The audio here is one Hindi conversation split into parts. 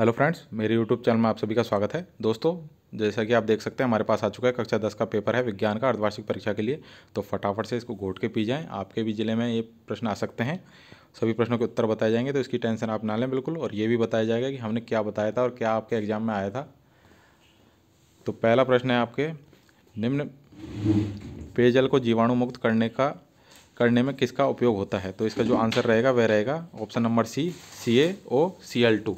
हेलो फ्रेंड्स मेरे यूट्यूब चैनल में आप सभी का स्वागत है दोस्तों जैसा कि आप देख सकते हैं हमारे पास आ चुका है कक्षा दस का पेपर है विज्ञान का अर्धवार्षिक परीक्षा के लिए तो फटाफट से इसको घोट के पी जाएँ आपके भी ज़िले में ये प्रश्न आ सकते हैं सभी प्रश्नों के उत्तर बताए जाएंगे तो इसकी टेंशन आप ना लें बिल्कुल और ये भी बताया जाएगा कि हमने क्या बताया था और क्या आपके एग्ज़ाम में आया था तो पहला प्रश्न है आपके निम्न पेयजल को जीवाणु मुक्त करने का करने में किसका उपयोग होता है तो इसका जो आंसर रहेगा वह रहेगा option number C C A O C L two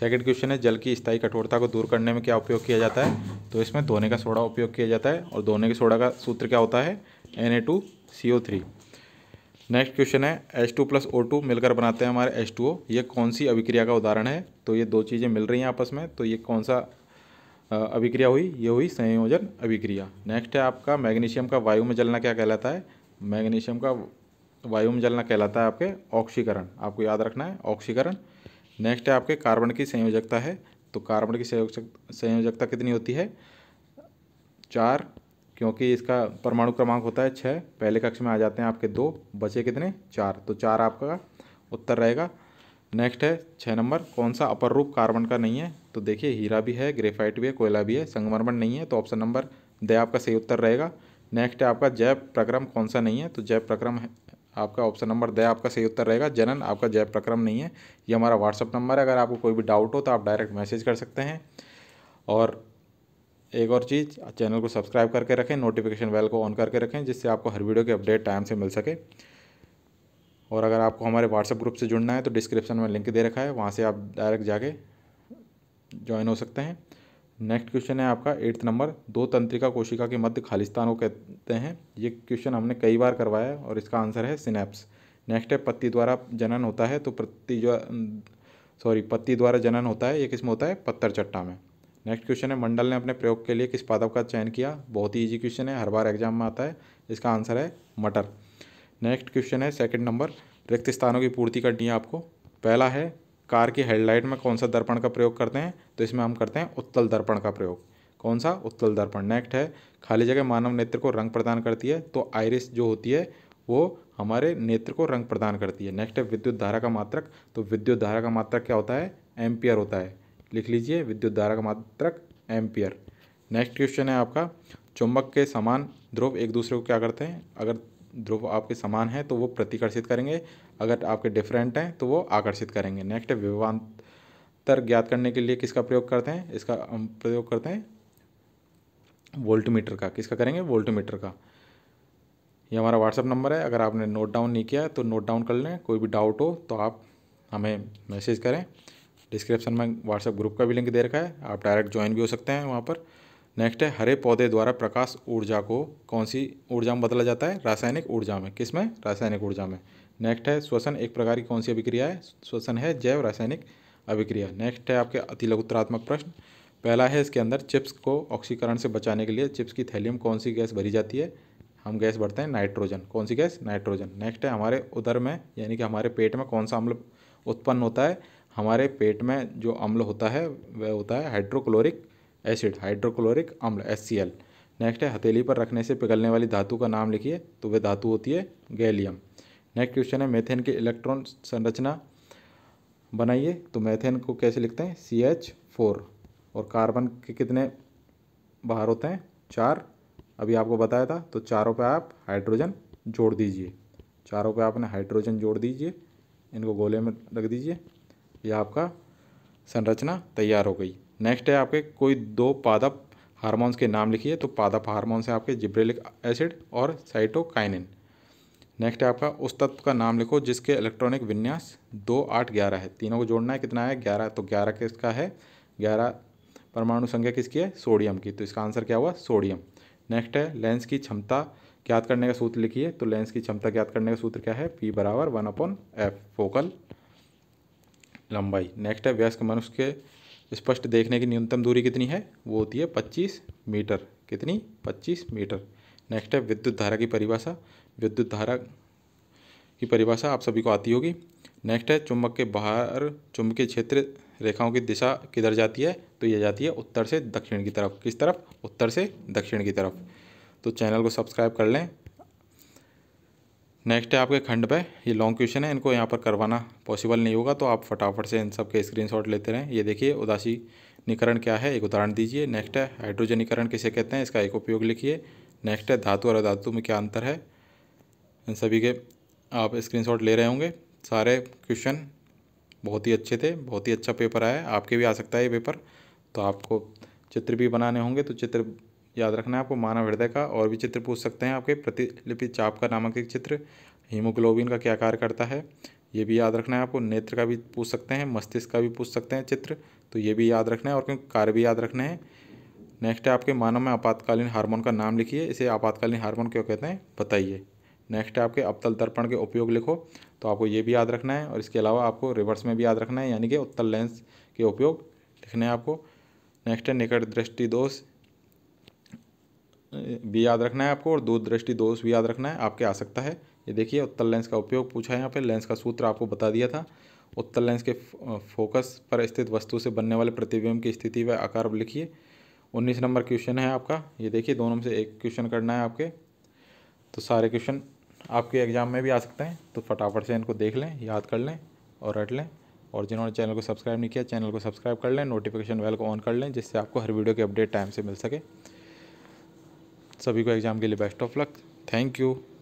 second question है जल की स्थायी कठोरता को दूर करने में क्या उपयोग किया जाता है तो इसमें धोने का सोडा उपयोग किया जाता है और धोने के सोडा का सूत्र क्या होता है N A two C O three next question है H two plus O two मिलकर बनाते हैं हमारे एच टू ओ ये कौन सी अभिक्रिया का उदाहरण है तो ये दो चीज़ें मिल रही हैं आपस में तो ये कौन सा अभिक्रिया हुई ये हुई संयोजन अभिक्रिया नेक्स्ट है आपका मैग्नीशियम का वायु में जलना क्या कहलाता है मैग्नीशियम का वायु में जलना कहलाता है आपके ऑक्सीकरण आपको याद रखना है ऑक्सीकरण नेक्स्ट है आपके कार्बन की संयोजकता है तो कार्बन की संयोजकता कितनी होती है चार क्योंकि इसका परमाणु क्रमांक होता है छः पहले कक्ष में आ जाते हैं आपके दो बचे कितने चार तो चार आपका उत्तर रहेगा नेक्स्ट है छः नंबर कौन सा अपर रूप कार्बन का नहीं है तो देखिए हीरा भी है ग्रेफाइट भी है कोयला भी है संगमरमर नहीं है तो ऑप्शन नंबर दे आपका सही उत्तर रहेगा नेक्स्ट है आपका जैव प्रक्रम कौन सा नहीं है तो जैव प्रक्रम आपका ऑप्शन नंबर दया आपका सही उत्तर रहेगा जनन आपका जय प्रक्रम नहीं है ये हमारा व्हाट्सअप नंबर है अगर आपको कोई भी डाउट हो तो आप डायरेक्ट मैसेज कर सकते हैं और एक और चीज़ चैनल को सब्सक्राइब करके रखें नोटिफिकेशन बेल को ऑन करके रखें जिससे आपको हर वीडियो के अपडेट टाइम से मिल सके और अगर आपको हमारे व्हाट्सएप ग्रुप से जुड़ना है तो डिस्क्रिप्शन में लिंक दे रखा है वहाँ से आप डायरेक्ट जाके ज्वाइन हो सकते हैं नेक्स्ट क्वेश्चन है आपका एट्थ नंबर दो तंत्रिका कोशिका के मध्य खाली स्थान को कहते हैं ये क्वेश्चन हमने कई बार करवाया है और इसका आंसर है सिनेप्स नेक्स्ट है पत्ती द्वारा जनन होता है तो पत्ती सॉरी पत्ती द्वारा जनन होता है ये किस में होता है पत्थर चट्टा में नेक्स्ट क्वेश्चन है मंडल ने अपने प्रयोग के लिए किस पादप का चयन किया बहुत ही ईजी क्वेश्चन है हर बार एग्जाम में आता है इसका आंसर है मटर नेक्स्ट क्वेश्चन है सेकेंड नंबर रिक्त स्थानों की पूर्ति करनी है आपको पहला है कार की हेडलाइट में कौन सा दर्पण का प्रयोग करते हैं तो इसमें हम करते हैं उत्तल दर्पण का प्रयोग कौन सा उत्तल दर्पण नेक्स्ट है खाली जगह मानव नेत्र को रंग प्रदान करती है तो आयरिस जो होती है वो हमारे नेत्र को रंग प्रदान करती है नेक्स्ट है विद्युत धारा का मात्रक तो विद्युत धारा का मात्रक क्या होता है एम्पियर होता है लिख लीजिए विद्युत धारा का मात्रक एम्पियर नेक्स्ट क्वेश्चन है आपका चुंबक के समान ध्रुव एक दूसरे को क्या करते हैं अगर ध्रुव आपके समान है तो वो प्रतिकर्षित करेंगे अगर आपके डिफरेंट हैं तो वो आकर्षित करेंगे नेक्स्ट विवांतर ज्ञात करने के लिए किसका प्रयोग करते हैं इसका प्रयोग करते हैं वोल्टमीटर का किसका करेंगे वोल्टमीटर का ये हमारा व्हाट्सअप नंबर है अगर आपने नोट डाउन नहीं किया तो नोट डाउन कर लें कोई भी डाउट हो तो आप हमें मैसेज करें डिस्क्रिप्शन में व्हाट्सएप ग्रुप का भी लिंक दे रखा है आप डायरेक्ट ज्वाइन भी हो सकते हैं वहाँ पर नेक्स्ट है हरे पौधे द्वारा प्रकाश ऊर्जा को कौन सी ऊर्जा में बदला जाता है रासायनिक ऊर्जा में किस में रासायनिक ऊर्जा में नेक्स्ट है श्वसन एक प्रकार की कौन सी अभिक्रिया है श्वसन है जैव रासायनिक अभिक्रिया नेक्स्ट है आपके अति लघुत्रात्मक प्रश्न पहला है इसके अंदर चिप्स को ऑक्सीकरण से बचाने के लिए चिप्स की थैली में कौन सी गैस भरी जाती है हम गैस भरते हैं नाइट्रोजन कौन सी गैस नाइट्रोजन नेक्स्ट है हमारे उधर में यानी कि हमारे पेट में कौन सा अम्ल उत्पन्न होता है हमारे पेट में जो अम्ल होता है वह होता है हाइड्रोक्लोरिक एसिड हाइड्रोक्लोरिक अम्ल एस नेक्स्ट है हथेली पर रखने से पिघलने वाली धातु का नाम लिखिए तो वह धातु होती है गैलियम नेक्स्ट क्वेश्चन है मेथेन के इलेक्ट्रॉन संरचना बनाइए तो मैथेन को कैसे लिखते हैं सी एच फोर और कार्बन के कितने बाहर होते हैं चार अभी आपको बताया था तो चारों पे आप हाइड्रोजन जोड़ दीजिए चारों पे आपने हाइड्रोजन जोड़ दीजिए इनको गोले में रख दीजिए यह आपका संरचना तैयार हो गई नेक्स्ट है आपके कोई दो पादप हार्मोन्स के नाम लिखिए तो पादप हार्मोन्स है आपके जिब्रेलिक एसिड और साइटोकाइनिन नेक्स्ट है आपका उस तत्व का नाम लिखो जिसके इलेक्ट्रॉनिक विन्यास दो आठ ग्यारह है तीनों को जोड़ना है कितना है ग्यारह तो ग्यारह किसका है ग्यारह परमाणु संख्या किसकी है सोडियम की तो इसका आंसर क्या हुआ सोडियम नेक्स्ट है लेंस की क्षमता ज्ञात करने का सूत्र लिखिए तो लेंस की क्षमता ज्ञात करने का सूत्र क्या है पी बराबर वन अपॉन एफ फोकल लंबाई नेक्स्ट है व्यस्क मनुष्य के स्पष्ट देखने की न्यूनतम दूरी कितनी है वो होती है पच्चीस मीटर कितनी पच्चीस मीटर नेक्स्ट है विद्युत धारा की परिभाषा विद्युत धारा की परिभाषा आप सभी को आती होगी नेक्स्ट है चुंबक के बाहर चुंबकीय क्षेत्र रेखाओं की दिशा किधर जाती है तो यह जाती है उत्तर से दक्षिण की तरफ किस तरफ उत्तर से दक्षिण की तरफ तो चैनल को सब्सक्राइब कर लें नेक्स्ट है आपके खंड पे ये लॉन्ग क्वेश्चन है इनको यहाँ पर करवाना पॉसिबल नहीं होगा तो आप फटाफट से इन सब के स्क्रीनशॉट लेते रहें ये देखिए निकरण क्या है एक उदाहरण दीजिए नेक्स्ट है हाइड्रोजनीकरण किसे कहते हैं इसका एक उपयोग लिखिए नेक्स्ट है धातु और अधातु में क्या अंतर है इन सभी के आप स्क्रीन ले रहे होंगे सारे क्वेश्चन बहुत ही अच्छे थे बहुत ही अच्छा पेपर आया आपके भी आ सकता है ये पेपर तो आपको चित्र भी बनाने होंगे तो चित्र याद रखना है आपको मानव हृदय का और भी चित्र पूछ सकते हैं आपके प्रतिलिपि चाप का नामक एक चित्र हीमोग्लोबिन का क्या कार्य करता है ये भी याद रखना है आपको नेत्र का भी पूछ सकते हैं मस्तिष्क का भी पूछ सकते हैं चित्र तो ये भी याद रखना है और क्योंकि कार्य भी याद रखना है नेक्स्ट है आपके मानव में आपातकालीन हार्मोन का नाम लिखिए इसे आपातकालीन हार्मोन क्यों कहते हैं बताइए नेक्स्ट है आपके अवतल दर्पण के उपयोग लिखो तो आपको ये भी याद रखना है और इसके अलावा आपको रिवर्स में भी याद रखना है यानी कि उत्तल लेंस के उपयोग लिखने हैं आपको नेक्स्ट है निकट दृष्टि दोष भी याद रखना है आपको और दूर दृष्टि दोष भी याद रखना है आपके आ सकता है ये देखिए उत्तल लेंस का उपयोग पूछा है यहाँ पे लेंस का सूत्र आपको बता दिया था उत्तल लेंस के फोकस पर स्थित वस्तु से बनने वाले प्रतिबिंब की स्थिति व आकार लिखिए उन्नीस नंबर क्वेश्चन है आपका ये देखिए दोनों में से एक क्वेश्चन करना है आपके तो सारे क्वेश्चन आपके एग्ज़ाम में भी आ सकते हैं तो फटाफट से इनको देख लें याद कर लें और रट लें और जिन्होंने चैनल को सब्सक्राइब नहीं किया चैनल को सब्सक्राइब कर लें नोटिफिकेशन बेल को ऑन कर लें जिससे आपको हर वीडियो के अपडेट टाइम से मिल सके सभी को एग्ज़ाम के लिए best of luck thank you